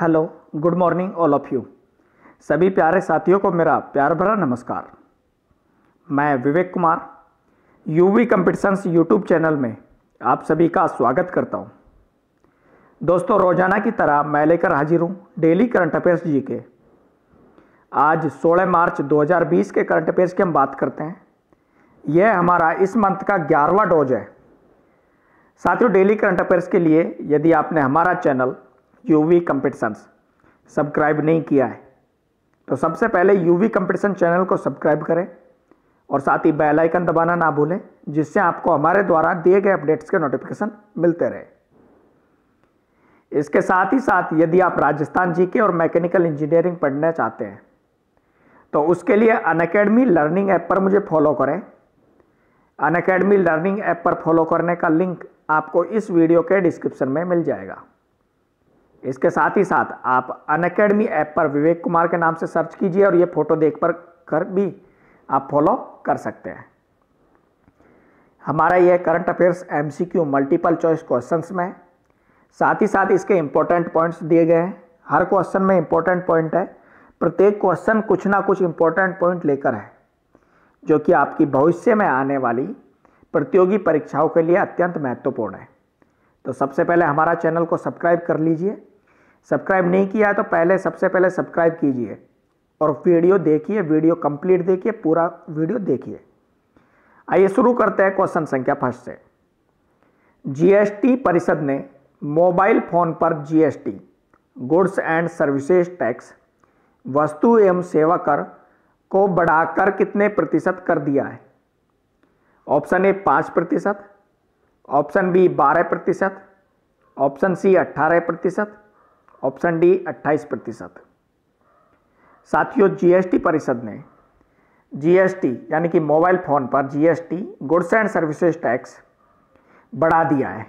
Hello good morning all of you सभी प्यारे साथियों को मेरा प्यार भरा नमस्कार मैं Vivek Kumar UV competitions YouTube channel में आप सभी का स्वागत करता हूं। दोस्तों रोजाना की तरह मैं लेकर हाजिर हूं डेली करंट अफेयर्स जी के आज 16 मार्च 2020 के करंट अफेयर्स की हम बात करते हैं यह हमारा इस मंथ का ग्यारहवा डोज है साथियों डेली करंट अफेयर्स के लिए यदि आपने हमारा चैनल यूवी कंपटीशंस सब्सक्राइब नहीं किया है तो सबसे पहले यूवी कंपटीशन चैनल को सब्सक्राइब करें और साथ ही बेल आइकन दबाना ना भूलें जिससे आपको हमारे द्वारा दिए गए अपडेट्स के नोटिफिकेशन मिलते रहे इसके साथ ही साथ यदि आप राजस्थान जी और मैकेनिकल इंजीनियरिंग पढ़ना चाहते हैं तो उसके लिए अनकेडमी लर्निंग ऐप पर मुझे फॉलो करें अनकेडमी लर्निंग ऐप पर फॉलो करने का लिंक आपको इस वीडियो के डिस्क्रिप्शन में मिल जाएगा इसके साथ ही साथ आप अन अकेडमी ऐप पर विवेक कुमार के नाम से सर्च कीजिए और ये फोटो देख पर कर भी आप फॉलो कर सकते हैं हमारा यह current affairs MCQ multiple choice questions में साथ ही साथ इसके इंपॉर्टेंट पॉइंट्स दिए गए हैं हर क्वेश्चन में इंपॉर्टेंट पॉइंट है प्रत्येक क्वेश्चन कुछ ना कुछ इंपॉर्टेंट पॉइंट लेकर है जो कि आपकी भविष्य में आने वाली प्रतियोगी परीक्षाओं के लिए अत्यंत महत्वपूर्ण है तो सबसे पहले हमारा चैनल को सब्सक्राइब कर लीजिए सब्सक्राइब नहीं किया है तो पहले सबसे पहले सब्सक्राइब कीजिए और वीडियो देखिए वीडियो कंप्लीट देखिए पूरा वीडियो देखिए आइए शुरू करते हैं क्वेश्चन संख्या फर्स्ट से जीएसटी परिषद ने मोबाइल फोन पर GST goods and services tax वस्तु एवं सेवा कर को बढ़ाकर कितने प्रतिशत कर दिया है ऑप्शन ए पाँच प्रतिशत ऑप्शन बी बारह प्रतिशत ऑप्शन सी अट्ठारह प्रतिशत ऑप्शन डी 28 प्रतिशत साथियों जीएसटी परिषद ने जीएसटी यानी कि मोबाइल फ़ोन पर GST goods and services tax बढ़ा दिया है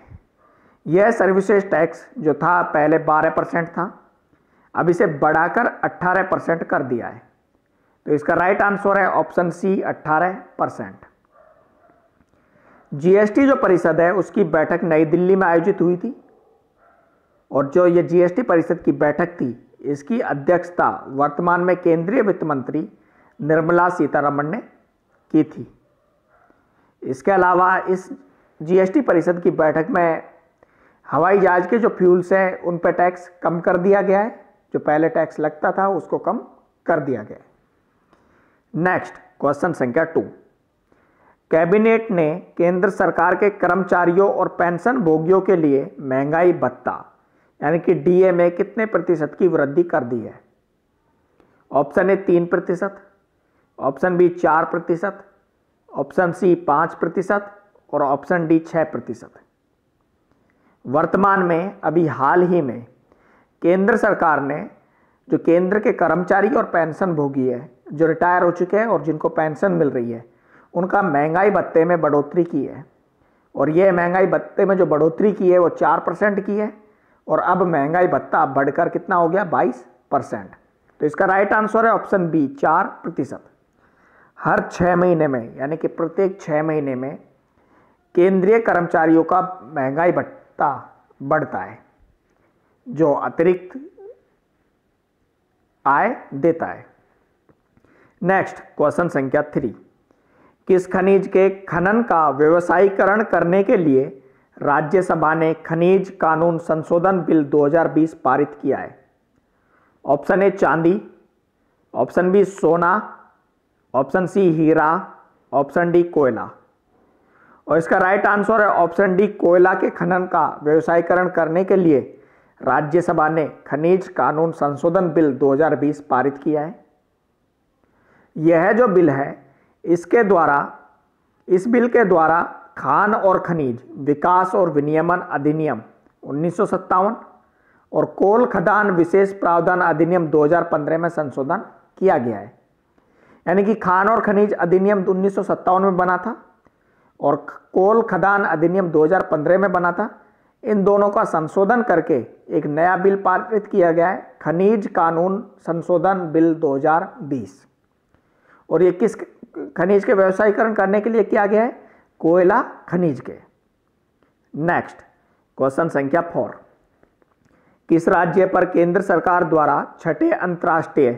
यह सर्विसेज टैक्स जो था पहले 12 परसेंट था अब इसे बढ़ाकर 18 परसेंट कर दिया है तो इसका राइट आंसर है ऑप्शन सी 18 परसेंट जीएसटी जो परिषद है उसकी बैठक नई दिल्ली में आयोजित हुई थी और जो ये जीएसटी परिषद की बैठक थी इसकी अध्यक्षता वर्तमान में केंद्रीय वित्त मंत्री निर्मला सीतारमण ने की थी इसके अलावा इस जीएसटी परिषद की बैठक में हवाई जहाज के जो फ्यूल्स हैं उन पर टैक्स कम कर दिया गया है जो पहले टैक्स लगता था उसको कम कर दिया गया है नेक्स्ट क्वेश्चन संख्या टू कैबिनेट ने केंद्र सरकार के कर्मचारियों और पेंशन भोगियों के लिए महंगाई भत्ता यानी कि डीए में कितने प्रतिशत की वृद्धि कर दी है ऑप्शन ए तीन प्रतिशत ऑप्शन बी चार प्रतिशत ऑप्शन सी पाँच प्रतिशत और ऑप्शन डी छः प्रतिशत वर्तमान में अभी हाल ही में केंद्र सरकार ने जो केंद्र के कर्मचारी और पेंशन भोगी है जो रिटायर हो चुके हैं और जिनको पेंशन मिल रही है उनका महंगाई भत्ते में बढ़ोतरी की है और यह महंगाई भत्ते में जो बढ़ोतरी की है वो चार परसेंट की है और अब महंगाई भत्ता बढ़कर कितना हो गया 22 परसेंट तो इसका राइट आंसर है ऑप्शन बी चार प्रतिशत हर छः महीने में यानी कि प्रत्येक छः महीने में केंद्रीय कर्मचारियों का महंगाई भत्ता बढ़ता है जो अतिरिक्त आय देता है नेक्स्ट क्वेश्चन संख्या थ्री किस खनिज के खनन का व्यवसायीकरण करने के लिए राज्यसभा ने खनिज कानून संशोधन बिल 2020 पारित किया है ऑप्शन ए चांदी ऑप्शन बी सोना ऑप्शन सी हीरा ऑप्शन डी कोयला और इसका राइट आंसर है ऑप्शन डी कोयला के खनन का व्यवसायीकरण करने के लिए राज्यसभा ने खनिज कानून संशोधन बिल 2020 पारित किया है यह जो बिल है इसके द्वारा इस बिल के द्वारा खान और खनिज विकास और विनियमन अधिनियम उन्नीस और कोल खदान विशेष प्रावधान अधिनियम 2015 में संशोधन किया गया है यानी कि खान और खनिज अधिनियम उन्नीस में बना था और कोल खदान अधिनियम 2015 में बना था इन दोनों का संशोधन करके एक नया बिल पारित किया गया है खनिज कानून संशोधन बिल 2020 और ये किस खनिज के व्यवसायीकरण करने के लिए किया गया है कोयला खनिज के नेक्स्ट क्वेश्चन संख्या फोर किस राज्य पर केंद्र सरकार द्वारा छठे अंतर्राष्ट्रीय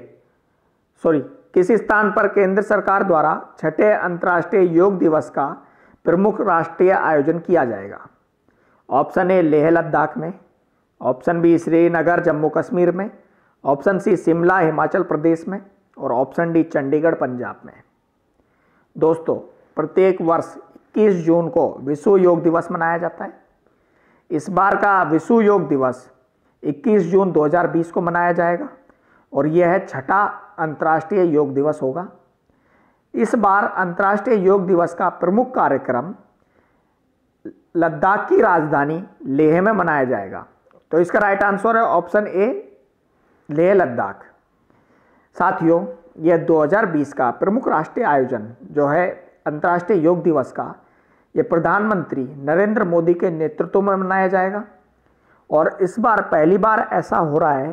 सॉरी किस स्थान पर केंद्र सरकार द्वारा छठे अंतर्राष्ट्रीय योग दिवस का प्रमुख राष्ट्रीय आयोजन किया जाएगा ऑप्शन ए लेह लद्दाख में ऑप्शन बी श्रीनगर जम्मू कश्मीर में ऑप्शन सी शिमला हिमाचल प्रदेश में और ऑप्शन डी चंडीगढ़ पंजाब में दोस्तों प्रत्येक वर्ष इक्कीस जून को विश्व योग दिवस मनाया जाता है इस बार का विश्व योग दिवस 21 जून 2020 को मनाया जाएगा और यह है छठा अंतर्राष्ट्रीय योग दिवस होगा इस बार अंतर्राष्ट्रीय योग दिवस का प्रमुख कार्यक्रम लद्दाख की राजधानी लेह में मनाया जाएगा तो इसका राइट आंसर है ऑप्शन ए लेह लद्दाख साथियों यह 2020 का प्रमुख राष्ट्रीय आयोजन जो है अंतर्राष्ट्रीय योग दिवस का ये प्रधानमंत्री नरेंद्र मोदी के नेतृत्व में मनाया जाएगा और इस बार पहली बार ऐसा हो रहा है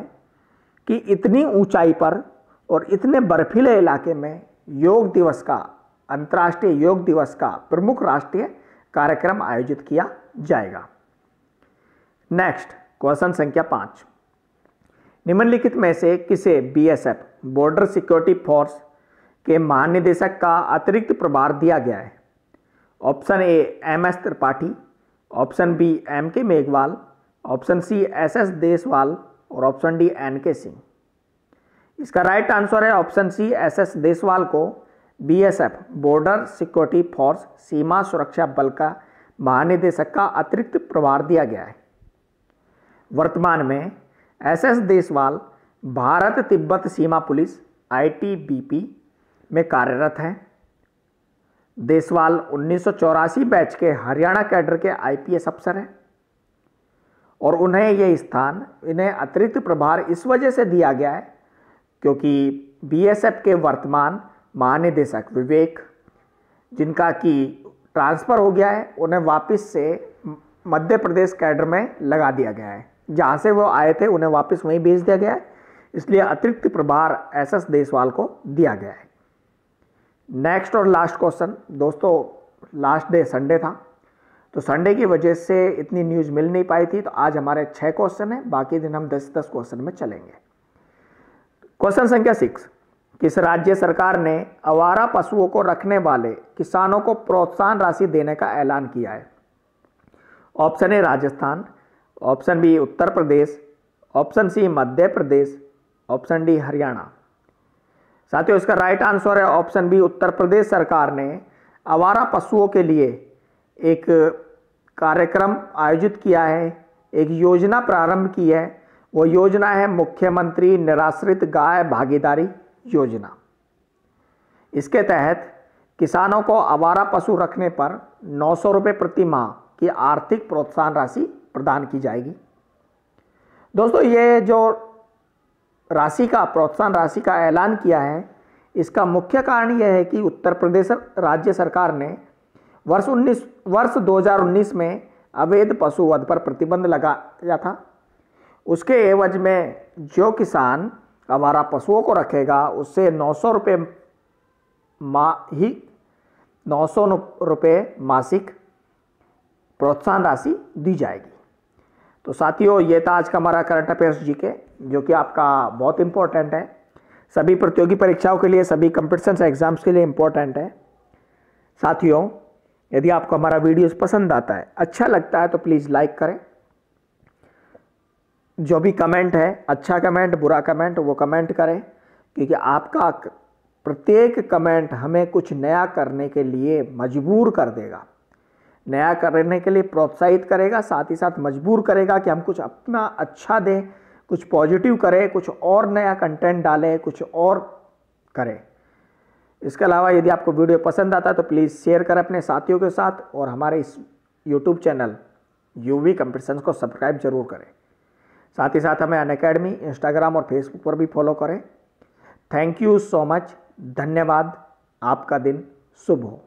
कि इतनी ऊंचाई पर और इतने बर्फीले इलाके में योग दिवस का अंतर्राष्ट्रीय योग दिवस का प्रमुख राष्ट्रीय कार्यक्रम आयोजित किया जाएगा नेक्स्ट क्वेश्चन संख्या पाँच निम्नलिखित में से किसे बीएसएफ बॉर्डर सिक्योरिटी फोर्स के महानिदेशक का अतिरिक्त प्रभार दिया गया है option A M S Tripathi option B M K Meghwal option C S S Deswal और option D N K Singh इसका राइट आंसर है option C S S Deswal को बीएसएफ बॉर्डर सिक्योरिटी फोर्स सीमा सुरक्षा बल का महानिदेशक का अतिरिक्त प्रभार दिया गया है वर्तमान में एसएस देसवाल भारत तिब्बत सीमा पुलिस आईटीबीपी में कार्यरत हैं देसवाल उन्नीस बैच के हरियाणा कैडर के आईपीएस अफसर हैं और उन्हें ये स्थान इन्हें अतिरिक्त प्रभार इस वजह से दिया गया है क्योंकि बीएसएफ के वर्तमान महानिदेशक विवेक जिनका कि ट्रांसफ़र हो गया है उन्हें वापस से मध्य प्रदेश कैडर में लगा दिया गया है जहाँ से वो आए थे उन्हें वापस वहीं भेज दिया गया है इसलिए अतिरिक्त प्रभार एस एस देसवाल को दिया गया है नेक्स्ट और लास्ट क्वेश्चन दोस्तों लास्ट डे संडे था तो संडे की वजह से इतनी न्यूज़ मिल नहीं पाई थी तो आज हमारे छः क्वेश्चन हैं बाकी दिन हम दस दस क्वेश्चन में चलेंगे क्वेश्चन संख्या सिक्स किस राज्य सरकार ने आवारा पशुओं को रखने वाले किसानों को प्रोत्साहन राशि देने का ऐलान किया है option A Rajasthan option B Uttar Pradesh option C Madhya Pradesh option D Haryana साथियों इसका राइट आंसर है ऑप्शन बी उत्तर प्रदेश सरकार ने आवारा पशुओं के लिए एक कार्यक्रम आयोजित किया है एक योजना प्रारंभ की है वो योजना है मुख्यमंत्री निराश्रित गाय भागीदारी योजना इसके तहत किसानों को आवारा पशु रखने पर नौ सौ रुपये प्रति माह की आर्थिक प्रोत्साहन राशि प्रदान की जाएगी दोस्तों ये जो राशि का प्रोत्साहन राशि का ऐलान किया है इसका मुख्य कारण यह है कि उत्तर प्रदेश राज्य सरकार ने वर्ष 19 वर्ष 2019 में अवैध पशु वध पर प्रतिबंध लगाया था उसके एवज में जो किसान हमारा पशुओं को रखेगा उससे नौ सौ रुपये ही नौ सौ रुपये मासिक प्रोत्साहन राशि दी जाएगी तो साथियों ये था आज का हमारा करंट अफेयर्स जी के जो कि आपका बहुत इंपॉर्टेंट है सभी प्रतियोगी परीक्षाओं के लिए सभी कंपिटिशन एग्जाम्स के लिए इम्पोर्टेंट है साथियों यदि आपको हमारा वीडियोस पसंद आता है अच्छा लगता है तो प्लीज़ लाइक करें जो भी कमेंट है अच्छा कमेंट बुरा कमेंट वो कमेंट करें क्योंकि आपका प्रत्येक कमेंट हमें कुछ नया करने के लिए मजबूर कर देगा नया करने के लिए प्रोत्साहित करेगा साथ ही साथ मजबूर करेगा कि हम कुछ अपना अच्छा दें कुछ पॉजिटिव करें कुछ और नया कंटेंट डालें कुछ और करें इसके अलावा यदि आपको वीडियो पसंद आता है तो प्लीज़ शेयर करें अपने साथियों के साथ और हमारे इस यूट्यूब चैनल यू वी को सब्सक्राइब जरूर करें साथ ही साथ हमें अन इंस्टाग्राम और फेसबुक पर भी फॉलो करें थैंक यू सो मच धन्यवाद आपका दिन शुभ हो